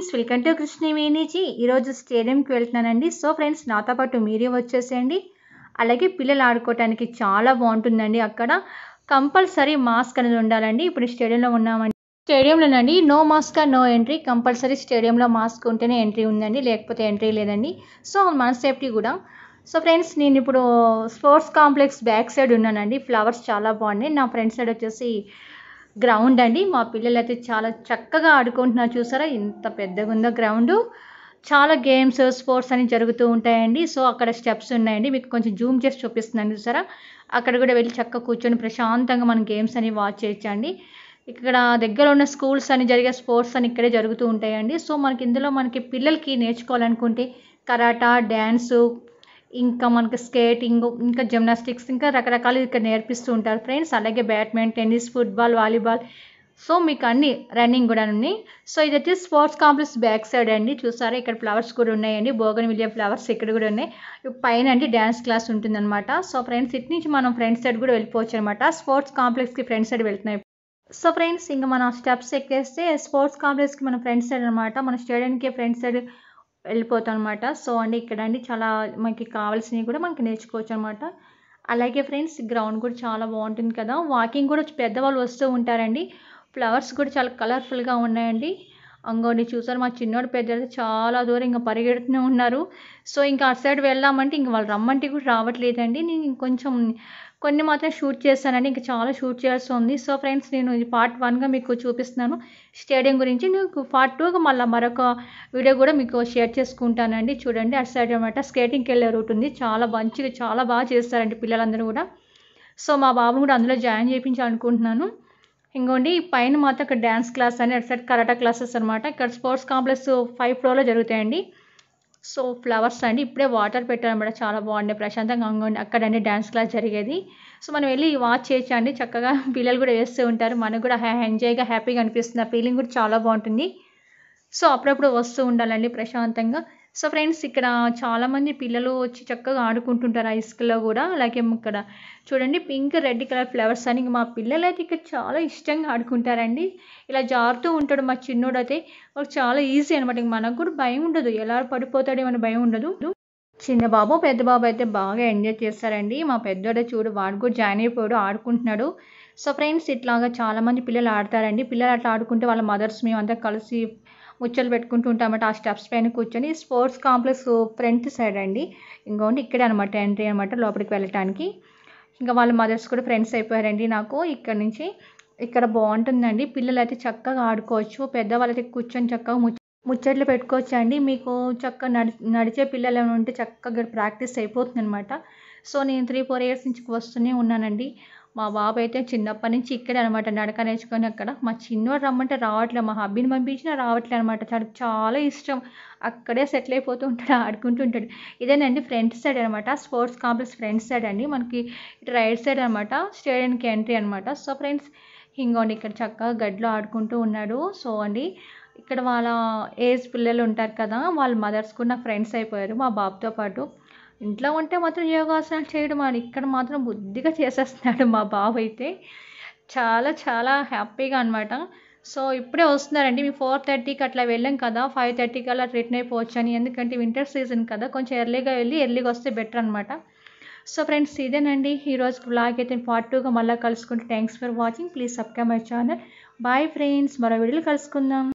greetings welcome to కృష్ణవేణిజీ ఈరోజు స్టేడియంకి వెళ్తున్నానండి so friends నాతో పాటు మీరే వచ్చేసేయండి అలాగే పిల్లలు ఆడుకోవటానికి చాలా బాగుంటుందండి అక్కడ కంపల్సరీ మాస్క్ అనేది ఉండాలండి ఇప్పుడు స్టేడియంలో ఉన్నామండి స్టేడియంలోనండి no mask no entry compulsory స్టేడియంలో మాస్క్ ఉంటేనే ఎంట్రీ ఉందండి లేకపోతే ఎంట్రీ లేదండి సో మన సేఫ్టీ కూడా సో ఫ్రెండ్స్ నేను ఇప్పుడు స్పోర్ట్స్ కాంప్లెక్స్ బ్యాక్ సైడ్ ఉన్నానండి ఫ్లవర్స్ చాలా బాగున్నాయి నా ఫ్రెండ్స్ సైడ్ వచ్చేసి గ్రౌండ్ అండి మా పిల్లలు అయితే చాలా చక్కగా ఆడుకుంటున్నారు చూసారా ఇంత పెద్దగా ఉందో గ్రౌండ్ చాలా గేమ్స్ స్పోర్ట్స్ అని జరుగుతూ ఉంటాయండి సో అక్కడ స్టెప్స్ ఉన్నాయండి మీకు కొంచెం జూమ్ చేసి చూపిస్తున్నాను చూసారా అక్కడ కూడా వెళ్ళి చక్కగా కూర్చొని ప్రశాంతంగా మనం గేమ్స్ అని వాచ్ చేయొచ్చండి ఇక్కడ దగ్గర ఉన్న స్కూల్స్ అని జరిగే స్పోర్ట్స్ అని ఇక్కడే జరుగుతూ ఉంటాయండి సో మనకి ఇందులో మనకి పిల్లలకి నేర్చుకోవాలనుకుంటే కరాటా డ్యాన్సు ఇంకా మనకి స్కేటింగ్ ఇంకా జిమ్నాస్టిక్స్ ఇంకా రకరకాలు ఇక్కడ నేర్పిస్తూ ఉంటారు ఫ్రెండ్స్ అలాగే badminton tennis football volleyball so మీకు అన్ని రన్నింగ్ కూడా ఉన్నాయి సో ఇది వచ్చి స్పోర్ట్స్ కాంప్లెక్స్ బ్యాక్ సైడ్ అండి చూసారా ఇక్కడ ఫ్లవర్స్ కూడా ఉన్నాయండి భోగన్ విలియ ఫ్లవర్స్ ఇక్కడ కూడా ఉన్నాయి పైన అండి డ్యాన్స్ క్లాస్ ఉంటుందన్నమాట సో ఫ్రెండ్స్ ఇటు నుంచి మనం ఫ్రెండ్స్ సైడ్ కూడా వెళ్ళిపోవచ్చు అనమాట స్పోర్ట్స్ కాంప్లెక్స్కి ఫ్రంట్ సైడ్ వెళ్తున్నాయి సో ఫ్రెండ్స్ ఇంకా మనం స్టెప్స్ ఎక్కేస్తే స్పోర్ట్స్ కాంప్లెక్స్కి మన ఫ్రెండ్ సైడ్ అనమాట మన స్టేడియంకి ఫ్రెండ్స్ సైడ్ వెళ్ళిపోతాం అనమాట సో అండి ఇక్కడ అండి చాలా మనకి కావాల్సినవి కూడా మనకి నేర్చుకోవచ్చు అనమాట అలాగే ఫ్రెండ్స్ గ్రౌండ్ కూడా చాలా బాగుంటుంది కదా వాకింగ్ కూడా పెద్దవాళ్ళు వస్తూ ఉంటారండి ఫ్లవర్స్ కూడా చాలా కలర్ఫుల్గా ఉన్నాయండి అంగోని చూసారు మా చిన్నోడు పెద్ద చాలా దూరం ఇంకా పరిగెడుతూనే ఉన్నారు సో ఇంకా అటు సైడ్ వెళ్దామంటే ఇంక వాళ్ళు రమ్మంటే కూడా రావట్లేదండి నేను ఇంకొంచెం కొన్ని మాత్రం షూట్ చేస్తానండి ఇంకా చాలా షూట్ చేయాల్సి ఉంది సో ఫ్రెండ్స్ నేను పార్ట్ వన్గా మీకు చూపిస్తున్నాను స్టేడియం గురించి నేను పార్ట్ టూగా మళ్ళీ మరొక వీడియో కూడా మీకు షేర్ చేసుకుంటానండి చూడండి అటు సైడ్ అనమాట స్కేటింగ్కి వెళ్ళే రూట్ ఉంది చాలా మంచిగా చాలా బాగా చేస్తారండి పిల్లలందరూ కూడా సో మా బాబును కూడా అందులో జాయిన్ చేయించాలనుకుంటున్నాను ఇంకోండి పైన మాత్రం ఇక్కడ డ్యాన్స్ క్లాస్ అని అటు సైడ్ కరాటా క్లాసెస్ అనమాట ఇక్కడ స్పోర్ట్స్ కాంప్లెక్స్ ఫైవ్ ఫ్లోర్లో జరుగుతాయండి సో ఫ్లవర్స్ అండి ఇప్పుడే వాటర్ పెట్టారనమాట చాలా బాగుండే ప్రశాంతంగా ఉంగండి అక్కడండి డ్యాన్స్ క్లాస్ జరిగేది సో మనం వెళ్ళి వాచ్ చేయొచ్చండి చక్కగా పిల్లలు కూడా వేస్తూ ఉంటారు మనకు కూడా ఎంజాయ్గా హ్యాపీగా అనిపిస్తుంది ఆ ఫీలింగ్ కూడా చాలా బాగుంటుంది సో అప్పుడప్పుడు వస్తూ ఉండాలండి ప్రశాంతంగా సో ఫ్రెండ్స్ ఇక్కడ చాలామంది పిల్లలు వచ్చి చక్కగా ఆడుకుంటుంటారు ఐస్లో కూడా అలాగే ఇక్కడ చూడండి పింక్ రెడ్ కలర్ ఫ్లవర్స్ అని మా పిల్లలైతే ఇక్కడ చాలా ఇష్టంగా ఆడుకుంటారండి ఇలా జారుతూ ఉంటాడు మా చిన్నోడు అయితే చాలా ఈజీ అనమాట మనకు కూడా భయం ఉండదు ఎలా ఏమైనా భయం ఉండదు చిన్న బాబు పెద్ద బాబు అయితే బాగా ఎంజాయ్ చేస్తారండి మా పెద్దోడే చూడు వాడు కూడా జాయిన్ అయిపోయాడు ఆడుకుంటున్నాడు సో ఫ్రెండ్స్ ఇట్లాగా చాలామంది పిల్లలు ఆడతారండి పిల్లలు అట్లా ఆడుకుంటే వాళ్ళ మదర్స్ మేమంతా కలిసి ముచ్చలు పెట్టుకుంటూ ఉంటామట ఆ స్టెప్స్ పైన కూర్చొని స్పోర్ట్స్ కాంప్లెక్స్ ఫ్రంట్ సైడ్ అండి ఇంకోండి ఇక్కడే అనమాట ఎంట్రీ అనమాట లోపలికి వెళ్ళటానికి ఇంకా వాళ్ళ మదర్స్ కూడా ఫ్రెండ్స్ అయిపోయారండి నాకు ఇక్కడ నుంచి ఇక్కడ బాగుంటుందండి పిల్లలు అయితే చక్కగా ఆడుకోవచ్చు పెద్దవాళ్ళైతే కూర్చొని చక్కగా ముచ్చట్లు పెట్టుకోవచ్చు అండి మీకు చక్కగా నడి నడిచే పిల్లలు ఏమైనా ఉంటే చక్కగా ప్రాక్టీస్ అయిపోతుంది అనమాట సో నేను త్రీ ఫోర్ ఇయర్స్ నుంచి వస్తూనే ఉన్నానండి మా బాబు అయితే చిన్నప్పటి నుంచి ఇక్కడే అనమాట నడక నేర్చుకొని అక్కడ మా చిన్నోడు రమ్మంటే రావట్లే మా హబ్బీని పంపించినా రావట్లే అనమాట తనకు చాలా ఇష్టం అక్కడే సెటిల్ అయిపోతూ ఉంటాడు ఆడుకుంటూ ఉంటాడు ఇదేనండి ఫ్రంట్ సైడ్ అనమాట స్పోర్ట్స్ కాంప్లెక్స్ ఫ్రంట్ సైడ్ అండి మనకి ఇటు రైట్ సైడ్ అనమాట స్టేడియంకి ఎంట్రీ అనమాట సో ఫ్రెండ్స్ హింగోండి ఇక్కడ చక్కగా గడ్లో ఆడుకుంటూ ఉన్నాడు సో అండి ఇక్కడ వాళ్ళ ఏజ్ పిల్లలు ఉంటారు కదా వాళ్ళ మదర్స్ కూడా నా ఫ్రెండ్స్ అయిపోయారు మా బాబుతో పాటు ఇంట్లో ఉంటే మాత్రం యోగాసనాలు చేయడం అని ఇక్కడ మాత్రం బుద్ధిగా చేసేస్తున్నాడు మా బాబు అయితే చాలా చాలా హ్యాపీగా అనమాట సో ఇప్పుడే వస్తున్నారండి మేము ఫోర్ థర్టీకి అట్లా వెళ్ళాం కదా ఫైవ్ థర్టీకి అలా రిటర్న్ అయిపోవచ్చు అని ఎందుకంటే వింటర్ సీజన్ కదా కొంచెం ఎర్లీగా వెళ్ళి ఎర్లీగా వస్తే బెటర్ అనమాట సో ఫ్రెండ్స్ ఇదేనండి ఈరోజు బ్లాగ్ అయితే పార్ట్ టూగా మళ్ళీ కలుసుకుంటే thanks for watching please subscribe my channel bye friends మరో వీడియోలు కలుసుకుందాం